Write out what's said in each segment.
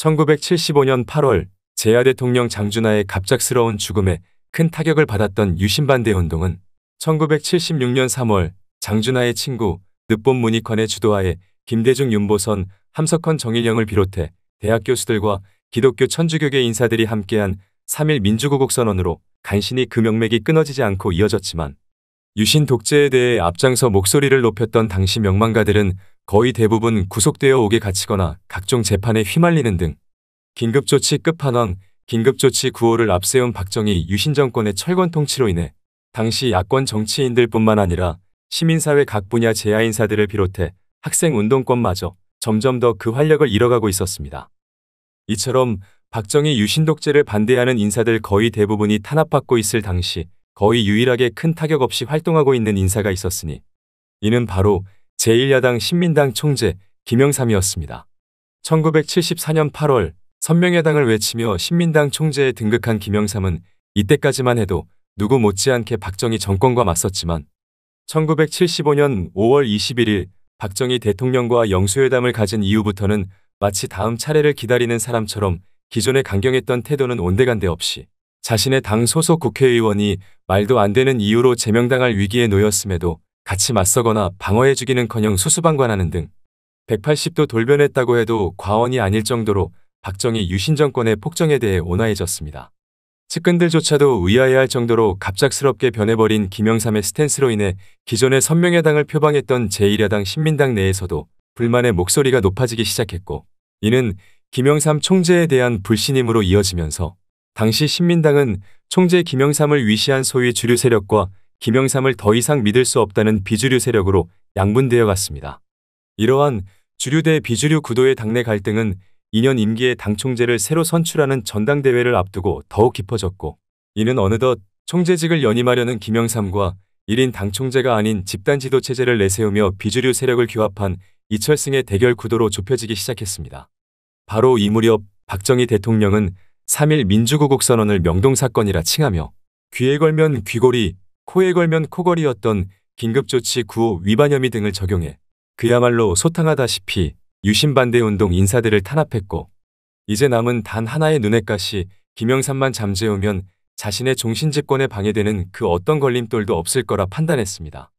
1975년 8월 제야 대통령 장준하의 갑작스러운 죽음에 큰 타격을 받았던 유신반대 운동은 1976년 3월 장준하의 친구 늦본 문익환의 주도하에 김대중 윤보선 함석헌 정일영을 비롯해 대학 교수들과 기독교 천주교계 인사들이 함께한 3일 민주구국 선언으로 간신히 금영맥이 끊어지지 않고 이어졌지만 유신 독재에 대해 앞장서 목소리를 높였던 당시 명망가들은 거의 대부분 구속되어 옥에 갇히거나 각종 재판에 휘말리는 등 긴급조치 끝판왕, 긴급조치 구호를 앞세운 박정희 유신 정권의 철권 통치로 인해 당시 야권 정치인들뿐만 아니라 시민사회 각 분야 재야 인사들을 비롯해 학생 운동권마저 점점 더 그 활력을 잃어가고 있었습니다. 이처럼 박정희 유신 독재를 반대하는 인사들 거의 대부분이 탄압받고 있을 당시 거의 유일하게 큰 타격 없이 활동하고 있는 인사가 있었으니 이는 바로 제1야당 신민당 총재 김영삼이었습니다. 1974년 8월 선명야당을 외치며 신민당 총재에 등극한 김영삼은 이때까지만 해도 누구 못지않게 박정희 정권과 맞섰지만 1975년 5월 21일 박정희 대통령과 영수회담을 가진 이후부터는 마치 다음 차례를 기다리는 사람처럼 기존에 강경했던 태도는 온데간데 없이 자신의 당 소속 국회의원이 말도 안 되는 이유로 제명당할 위기에 놓였음에도 같이 맞서거나 방어해죽이는커녕 수수방관하는 등 180도 돌변했다고 해도 과언이 아닐 정도로 박정희 유신 정권의 폭정에 대해 온화해졌습니다. 측근들조차도 의아해할 정도로 갑작스럽게 변해버린 김영삼의 스탠스로 인해 기존의 선명야당을 표방했던 제1야당 신민당 내에서도 불만의 목소리가 높아지기 시작했고 이는 김영삼 총재에 대한 불신임으로 이어지면서 당시 신민당은 총재 김영삼을 위시한 소위 주류 세력과 김영삼을 더 이상 믿을 수 없다는 비주류 세력으로 양분되어 갔습니다. 이러한 주류 대 비주류 구도의 당내 갈등은 2년 임기의 당 총재를 새로 선출하는 전당대회를 앞두고 더욱 깊어졌고 이는 어느덧 총재직을 연임하려는 김영삼과 1인 당 총재가 아닌 집단 지도 체제를 내세우며 비주류 세력을 규합한 이철승의 대결 구도로 좁혀지기 시작했습니다. 바로 이 무렵 박정희 대통령은 3일 민주구국 선언을 명동사건이라 칭하며 귀에 걸면 귀걸이, 코에 걸면 코걸이였던 긴급조치 구호 위반 혐의 등을 적용해 그야말로 소탕하다시피 유신반대운동 인사들을 탄압했고 이제 남은 단 하나의 눈엣가시 김영삼만 잠재우면 자신의 종신집권에 방해되는 그 어떤 걸림돌도 없을 거라 판단했습니다.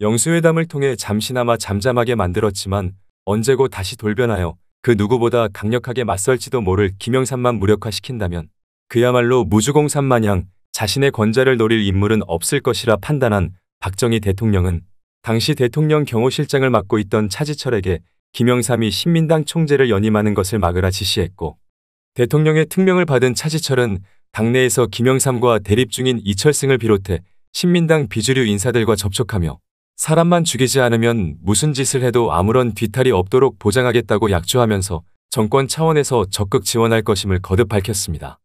영수회담을 통해 잠시나마 잠잠하게 만들었지만 언제고 다시 돌변하여 그 누구보다 강력하게 맞설지도 모를 김영삼만 무력화시킨다면 그야말로 무주공산 마냥 자신의 권좌를 노릴 인물은 없을 것이라 판단한 박정희 대통령은 당시 대통령 경호실장을 맡고 있던 차지철에게 김영삼이 신민당 총재를 연임하는 것을 막으라 지시했고 대통령의 특명을 받은 차지철은 당내에서 김영삼과 대립 중인 이철승을 비롯해 신민당 비주류 인사들과 접촉하며 사람만 죽이지 않으면 무슨 짓을 해도 아무런 뒤탈이 없도록 보장하겠다고 약조하면서 정권 차원에서 적극 지원할 것임을 거듭 밝혔습니다.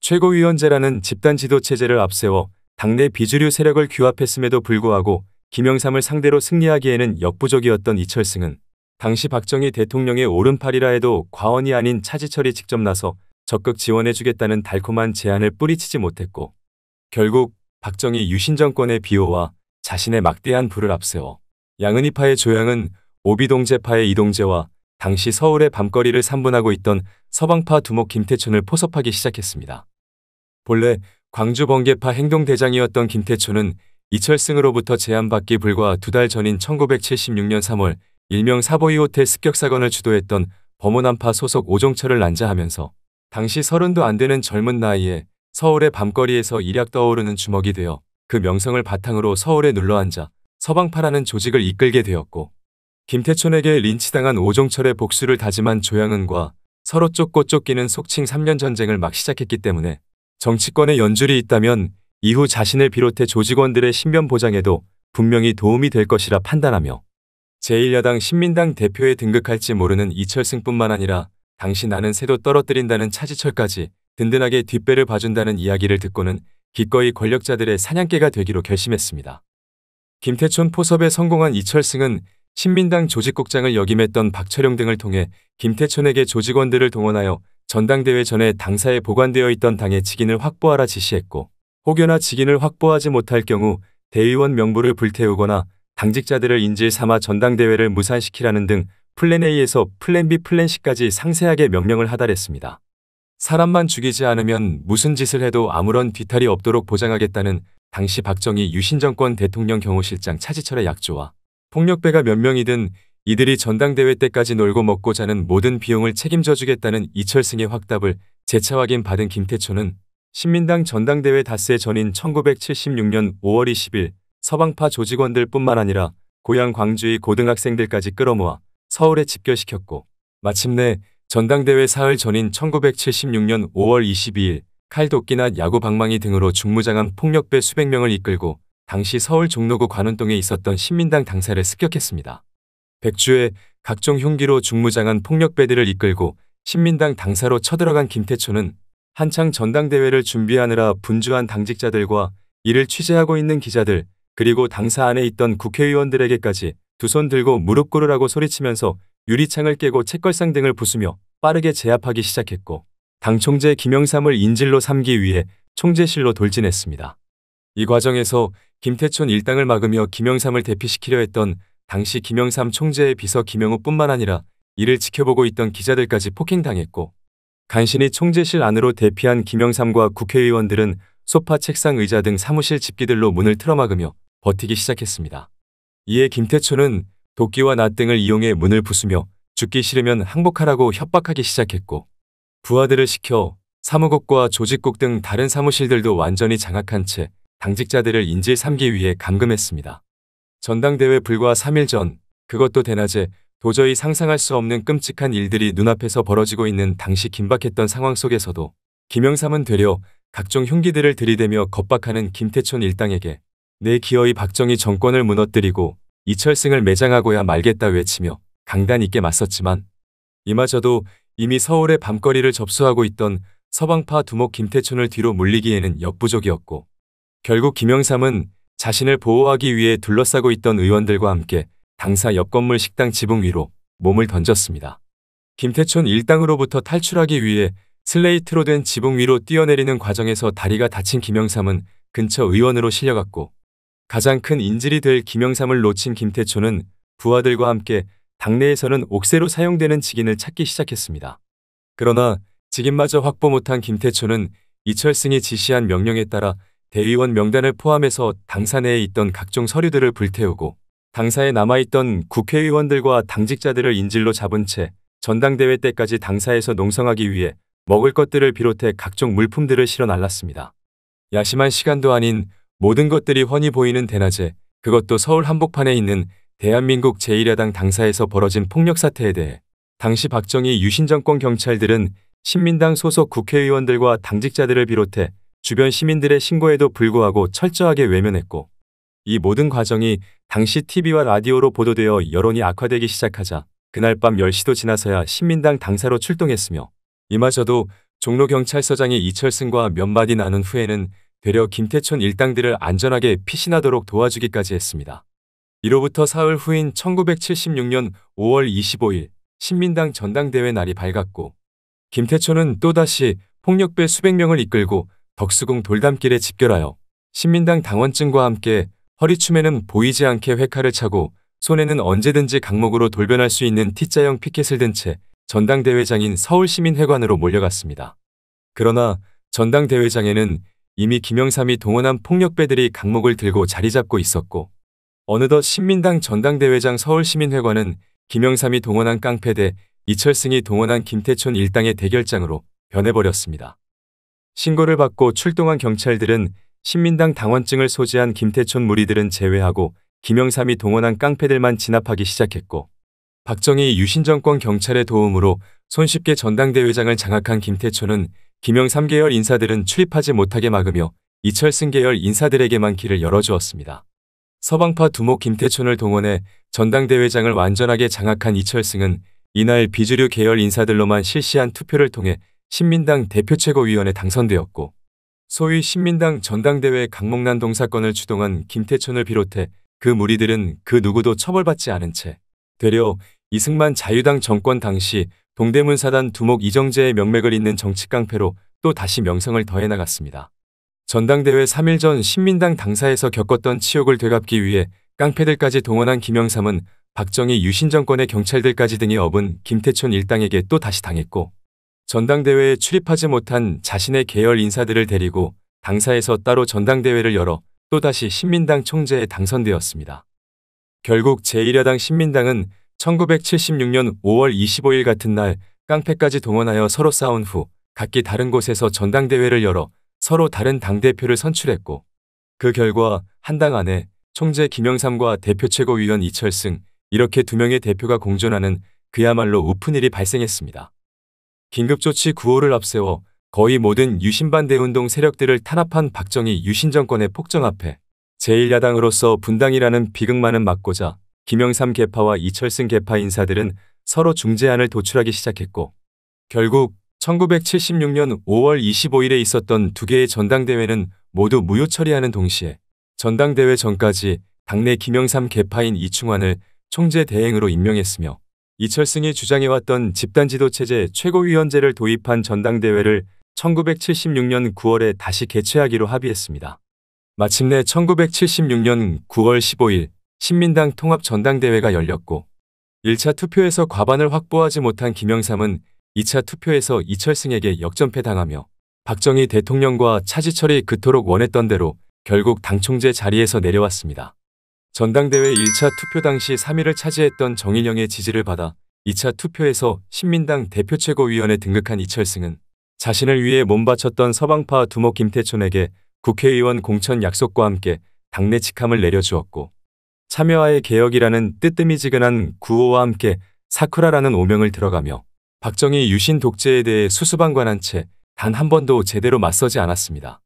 최고위원제라는 집단 지도 체제를 앞세워 당내 비주류 세력을 규합했음에도 불구하고 김영삼을 상대로 승리하기에는 역부족이었던 이철승은 당시 박정희 대통령의 오른팔이라 해도 과언이 아닌 차지철이 직접 나서 적극 지원해주겠다는 달콤한 제안을 뿌리치지 못했고 결국 박정희 유신 정권의 비호와 자신의 막대한 부를 앞세워 양은이파의 조양은 오비동제파의 이동제와 당시 서울의 밤거리를 산분하고 있던 서방파 두목 김태촌을 포섭하기 시작했습니다. 본래 광주 번개파 행동대장이었던 김태촌은 이철승으로부터 제안받기 불과 두 달 전인 1976년 3월 일명 사보이 호텔 습격 사건을 주도했던 범호남파 소속 오종철을 난자하면서 당시 서른도 안 되는 젊은 나이에 서울의 밤거리에서 일약 떠오르는 주먹이 되어 그 명성을 바탕으로 서울에 눌러앉아 서방파라는 조직을 이끌게 되었고 김태촌에게 린치당한 오종철의 복수를 다짐한 조양은과 서로 쫓고 쫓기는 속칭 3년 전쟁을 막 시작했기 때문에 정치권의 연줄이 있다면 이후 자신을 비롯해 조직원들의 신변 보장에도 분명히 도움이 될 것이라 판단하며 제1야당 신민당 대표에 등극할지 모르는 이철승뿐만 아니라 당시 나는 새도 떨어뜨린다는 차지철까지 든든하게 뒷배를 봐준다는 이야기를 듣고는 기꺼이 권력자들의 사냥개가 되기로 결심했습니다. 김태촌 포섭에 성공한 이철승은 신민당 조직국장을 역임했던 박철용 등을 통해 김태촌에게 조직원들을 동원하여 전당대회 전에 당사에 보관되어 있던 당의 직인을 확보하라 지시했고 혹여나 직인을 확보하지 못할 경우 대의원 명부를 불태우거나 당직자들을 인질 삼아 전당대회를 무산시키라는 등 플랜 A에서 플랜 B, 플랜 C까지 상세하게 명령을 하달했습니다. 사람만 죽이지 않으면 무슨 짓을 해도 아무런 뒤탈이 없도록 보장하겠다는 당시 박정희 유신정권 대통령 경호실장 차지철의 약조와 폭력배가 몇 명이든 이들이 전당대회 때까지 놀고 먹고 자는 모든 비용을 책임져 주겠다는 이철승의 확답을 재차 확인받은 김태초는 신민당 전당대회 닷새 전인 1976년 5월 20일 서방파 조직원들 뿐만 아니라 고향 광주의 고등학생들까지 끌어모아 서울에 집결시켰고 마침내 전당대회 사흘 전인 1976년 5월 22일 칼도끼나 야구 방망이 등으로 중무장한 폭력배 수백 명을 이끌고 당시 서울 종로구 관운동에 있었던 신민당 당사를 습격했습니다. 백주에 각종 흉기로 중무장한 폭력배들을 이끌고 신민당 당사로 쳐들어간 김태초는 한창 전당대회를 준비하느라 분주한 당직자들과 이를 취재하고 있는 기자들 그리고 당사 안에 있던 국회의원들에게까지 두 손 들고 무릎 꿇으라고 소리치면서 유리창을 깨고 책걸상 등을 부수며 빠르게 제압하기 시작했고 당총재 김영삼을 인질로 삼기 위해 총재실로 돌진했습니다. 이 과정에서 김태촌 일당을 막으며 김영삼을 대피시키려 했던 당시 김영삼 총재의 비서 김영우뿐만 아니라 이를 지켜보고 있던 기자들까지 폭행당했고 간신히 총재실 안으로 대피한 김영삼과 국회의원들은 소파, 책상, 의자 등 사무실 집기들로 문을 틀어막으며 버티기 시작했습니다. 이에 김태촌은 도끼와 낫등을 이용해 문을 부수며 죽기 싫으면 항복하라고 협박하기 시작했고 부하들을 시켜 사무국과 조직국 등 다른 사무실들도 완전히 장악한 채 당직자들을 인질 삼기 위해 감금했습니다. 전당대회 불과 3일 전 그것도 대낮에 도저히 상상할 수 없는 끔찍한 일들이 눈앞에서 벌어지고 있는 당시 긴박했던 상황 속에서도 김영삼은 되려 각종 흉기들을 들이대며 겁박하는 김태촌 일당에게 내 기어이 박정희 정권을 무너뜨리고 이철승을 매장하고야 말겠다 외치며 강단 있게 맞섰지만 이마저도 이미 서울의 밤거리를 접수하고 있던 서방파 두목 김태춘을 뒤로 물리기에는 역부족이었고 결국 김영삼은 자신을 보호하기 위해 둘러싸고 있던 의원들과 함께 당사 옆 건물 식당 지붕 위로 몸을 던졌습니다. 김태촌 일당으로부터 탈출하기 위해 슬레이트로 된 지붕 위로 뛰어내리는 과정에서 다리가 다친 김영삼은 근처 의원으로 실려갔고 가장 큰 인질이 될 김영삼을 놓친 김태초는 부하들과 함께 당내에서는 옥새로 사용되는 직인을 찾기 시작했습니다. 그러나 직인마저 확보 못한 김태초는 이철승이 지시한 명령에 따라 대의원 명단을 포함해서 당사 내에 있던 각종 서류들을 불태우고 당사에 남아있던 국회의원들과 당직자들을 인질로 잡은 채 전당대회 때까지 당사에서 농성하기 위해 먹을 것들을 비롯해 각종 물품들을 실어 날랐습니다. 야심한 시간도 아닌 모든 것들이 훤히 보이는 대낮에 그것도 서울 한복판에 있는 대한민국 제1야당 당사에서 벌어진 폭력 사태에 대해 당시 박정희 유신정권 경찰들은 신민당 소속 국회의원들과 당직자들을 비롯해 주변 시민들의 신고에도 불구하고 철저하게 외면했고 이 모든 과정이 당시 TV와 라디오로 보도되어 여론이 악화되기 시작하자 그날 밤 10시도 지나서야 신민당 당사로 출동했으며 이마저도 종로경찰서장이 이철승과 몇 마디 나눈 후에는 되려 김태촌 일당들을 안전하게 피신하도록 도와주기까지 했습니다. 이로부터 사흘 후인 1976년 5월 25일 신민당 전당대회 날이 밝았고 김태촌은 또다시 폭력배 수백 명을 이끌고 덕수궁 돌담길에 집결하여 신민당 당원증과 함께 허리춤에는 보이지 않게 회칼을 차고 손에는 언제든지 강목으로 돌변할 수 있는 T자형 피켓을 든 채 전당대회장인 서울시민회관으로 몰려갔습니다. 그러나 전당대회장에는 이미 김영삼이 동원한 폭력배들이 강목을 들고 자리 잡고 있었고 어느덧 신민당 전당대회장 서울시민회관은 김영삼이 동원한 깡패대 이철승이 동원한 김태촌 일당의 대결장으로 변해버렸습니다. 신고를 받고 출동한 경찰들은 신민당 당원증을 소지한 김태촌 무리들은 제외하고 김영삼이 동원한 깡패들만 진압하기 시작했고 박정희 유신정권 경찰의 도움으로 손쉽게 전당대회장을 장악한 김태촌은 김영삼 계열 인사들은 출입하지 못하게 막으며 이철승 계열 인사들에게만 길을 열어주었습니다. 서방파 두목 김태촌을 동원해 전당대회장을 완전하게 장악한 이철승은 이날 비주류 계열 인사들로만 실시한 투표를 통해 신민당 대표최고위원에 당선되었고 소위 신민당 전당대회 강목난 동사건을 추동한김태촌을 비롯해 그 무리들은 그 누구도 처벌받지 않은 채 되려 이승만 자유당 정권 당시 동대문 사단 두목 이정재의 명맥을 잇는 정치 깡패로 또 다시 명성을 더해 나갔습니다. 전당대회 3일 전 신민당 당사에서 겪었던 치욕을 되갚기 위해 깡패들까지 동원한 김영삼은 박정희 유신 정권의 경찰들까지 등이 업은 김태촌 일당에게 또 다시 당했고 전당대회에 출입하지 못한 자신의 계열 인사들을 데리고 당사에서 따로 전당대회를 열어 또다시 신민당 총재에 당선되었습니다. 결국 제1야당 신민당은 1976년 5월 25일 같은 날 깡패까지 동원하여 서로 싸운 후 각기 다른 곳에서 전당대회를 열어 서로 다른 당대표를 선출했고 그 결과 한 당 안에 총재 김영삼과 대표 최고위원 이철승 이렇게 두 명의 대표가 공존하는 그야말로 우픈 일이 발생했습니다. 긴급조치 9호를 앞세워 거의 모든 유신반 대운동 세력들을 탄압한 박정희 유신정권의 폭정 앞에 제1야당으로서 분당이라는 비극만은 막고자 김영삼 개파와 이철승 개파 인사들은 서로 중재안을 도출하기 시작했고 결국 1976년 5월 25일에 있었던 두 개의 전당대회는 모두 무효 처리하는 동시에 전당대회 전까지 당내 김영삼 개파인 이충환을 총재 대행으로 임명했으며 이철승이 주장해왔던 집단지도체제 최고위원제를 도입한 전당대회를 1976년 9월에 다시 개최하기로 합의했습니다. 마침내 1976년 9월 15일 신민당 통합 전당대회가 열렸고 1차 투표에서 과반을 확보하지 못한 김영삼은 2차 투표에서 이철승에게 역전패 당하며 박정희 대통령과 차지철이 그토록 원했던 대로 결국 당총재 자리에서 내려왔습니다. 전당대회 1차 투표 당시 3위를 차지했던 정인영의 지지를 받아 2차 투표에서 신민당 대표최고위원에 등극한 이철승은 자신을 위해 몸바쳤던 서방파 두목 김태촌에게 국회의원 공천 약속과 함께 당내 직함을 내려주었고 참여와의 개혁이라는 뜨뜨미지근한 구호와 함께 사쿠라라는 오명을 들어가며 박정희 유신 독재에 대해 수수방관한 채 단 한 번도 제대로 맞서지 않았습니다.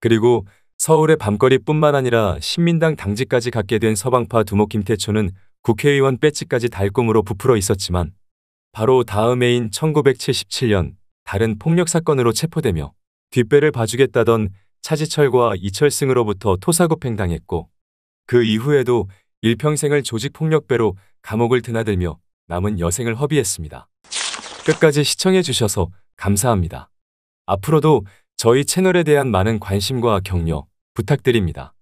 그리고 서울의 밤거리뿐만 아니라 신민당 당직까지 갖게 된 서방파 두목 김태초는 국회의원 배지까지 달꿈으로 부풀어 있었지만 바로 다음 해인 1977년 다른 폭력 사건으로 체포되며 뒷배를 봐주겠다던 차지철과 이철승으로부터 토사구팽당했고 그 이후에도 일평생을 조직폭력배로 감옥을 드나들며 남은 여생을 허비했습니다. 끝까지 시청해주셔서 감사합니다. 앞으로도 저희 채널에 대한 많은 관심과 격려 부탁드립니다.